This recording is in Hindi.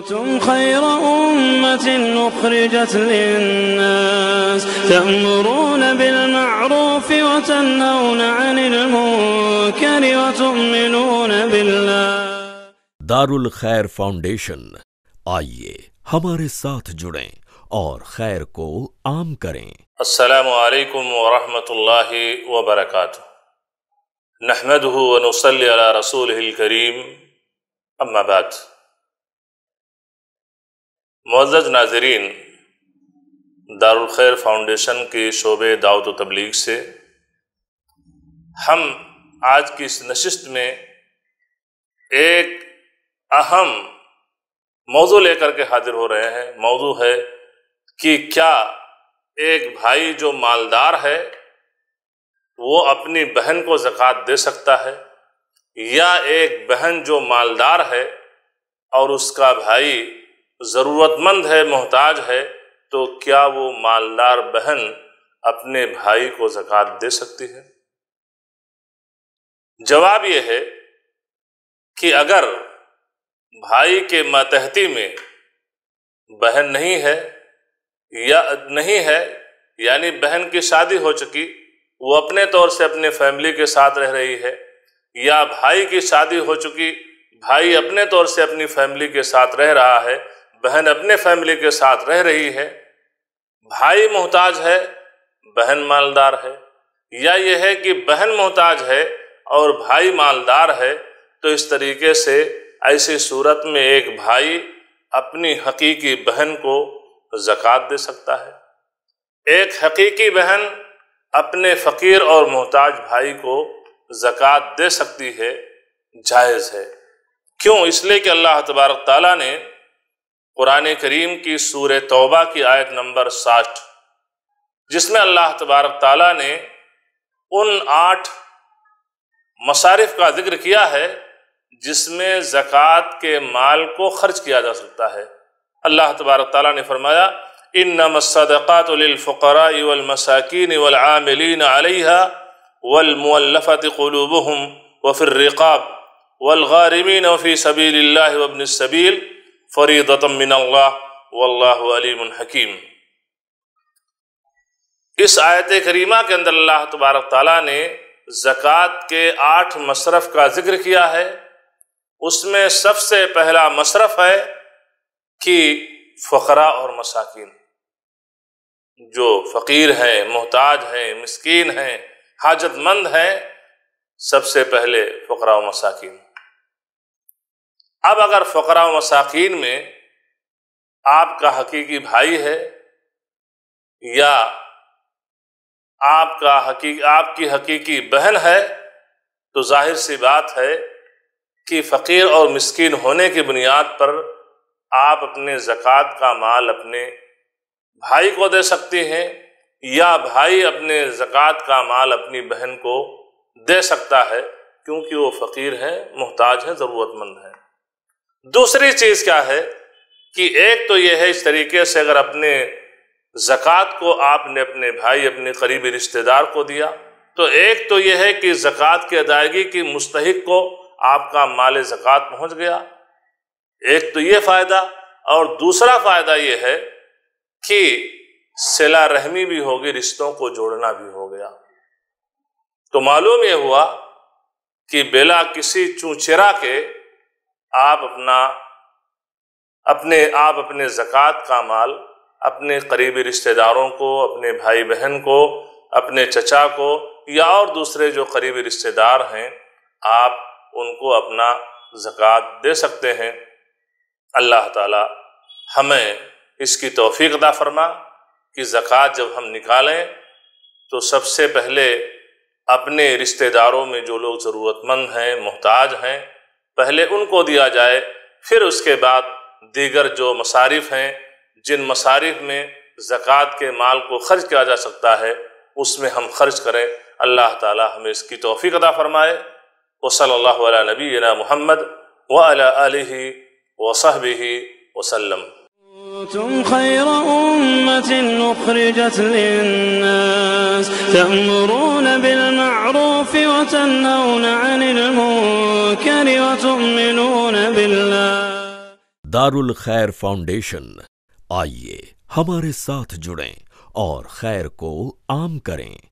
كنتم خير أمة أخرجت للناس تأمرون بالمعروف وتنهون عن المنكر وتؤمنون بالله दारुल खैर फाउंडेशन आइए हमारे साथ जुड़ें और खैर को आम करें अस्सलाम वालेकुम व रहमतुल्लाहि व बरकातुहू नहमदहू व नुसल्ली अला रसूलिहिल करीम अम्मा बाद मज्ज नाजरीन दारुलखैर फाउंडेशन के शोबे दावत व तबलीग से हम आज की इस नशस्त में एक अहम मौजू लेकर के हाजिर हो रहे हैं मौजू है कि क्या एक भाई जो मालदार है वो अपनी बहन को ज़क़़त दे सकता है या एक बहन जो मालदार है और उसका भाई ज़रूरतमंद है मोहताज है तो क्या वो मालदार बहन अपने भाई को जक़ात दे सकती है जवाब ये है कि अगर भाई के मातहती में बहन नहीं है या नहीं है यानी बहन की शादी हो चुकी वो अपने तौर से अपने फैमिली के साथ रह रही है या भाई की शादी हो चुकी भाई अपने तौर से अपनी फैमिली के साथ रह रहा है बहन अपने फैमिली के साथ रह रही है भाई मोहताज है बहन मालदार है या यह है कि बहन मोहताज है और भाई मालदार है तो इस तरीके से ऐसी सूरत में एक भाई अपनी हकीकी बहन को ज़क़़त दे सकता है एक हकीकी बहन अपने फ़कीर और मोहताज भाई को ज़क़़त दे सकती है जायज़ है क्यों इसलिए कि अल्लाह तबारक ताली ने कुरान करीम की सूर तौबा की आयत नंबर साठ जिसमें अल्लाह तबारक ताला ने उन आठ मसारफ़ का जिक्र किया है जिसमें ज़क़़त के माल को खर्च किया जा सकता है अल्लाह तबारक तला ने फरमाया इन नमसदातफ़रामसाकिन वामिलीन आलिहा वलमफ़त क़लूबहम वफ़िर रिकाब वलगारमीन वफ़ी सबील वबन सबील फरीदतम मिनल्लाह वल्लाह अलीम हकीम इस आयत करीमा के अंदर अल्लाह तबारक ताली ने जक़ात के आठ मशरफ़ का ज़िक्र किया है उसमें सबसे पहला मशरफ है कि फ़करा और मसाकिन जो फ़कीर हैं मोहताज हैं मिसकीन हैं हाजतमंद हैं सबसे पहले फ़करा और मसाकिन अब अगर व मसाकिन में आपका हकीकी भाई है या आपका हकी आपकी हकीकी बहन है तो जाहिर सी बात है कि फ़कीर और मस्किन होने की बुनियाद पर आप अपने ज़क़़त का माल अपने भाई को दे सकती हैं या भाई अपने ज़क़़त का माल अपनी बहन को दे सकता है क्योंकि वो फ़कीर है मोहताज है ज़रूरतमंद है दूसरी चीज क्या है कि एक तो यह है इस तरीके से अगर अपने जक़ात को आपने अपने भाई अपने करीबी रिश्तेदार को दिया तो एक तो यह है कि जक़ात की अदायगी की मुस्तक को आपका माल जक़ात पहुंच गया एक तो यह फ़ायदा और दूसरा फ़ायदा यह है कि सिला रहमी भी होगी रिश्तों को जोड़ना भी हो गया तो मालूम यह हुआ कि बिला किसी चूचरा के आप अपना अपने आप अपने ज़क़़त का माल अपने करीबी रिश्तेदारों को अपने भाई बहन को अपने चचा को या और दूसरे जो करीबी रिश्तेदार हैं आप उनको अपना ज़क़़त दे सकते हैं अल्लाह ताला हमें इसकी तोफ़ी अदा फरमा कि ज़क़़त जब हम निकालें तो सबसे पहले अपने रिश्तेदारों में जो लोग ज़रूरतमंद हैं मोहताज हैं पहले उनको दिया जाए फिर उसके बाद दीगर जो मसारिफ हैं जिन मसारिफ में ज़क़़त के माल को खर्च किया जा सकता है उसमें हम खर्च करें अल्लाह ताला हमें इसकी तोफ़ी अदा फ़रमाए व सल्ला नबी महमद वही वसहब वसलम كنتم خير أمة أخرجت للناس تأمرون بال وتنهون عن المنكر وتؤمنون بالله दारुल खैर फाउंडेशन आइए हमारे साथ जुड़ें और खैर को आम करें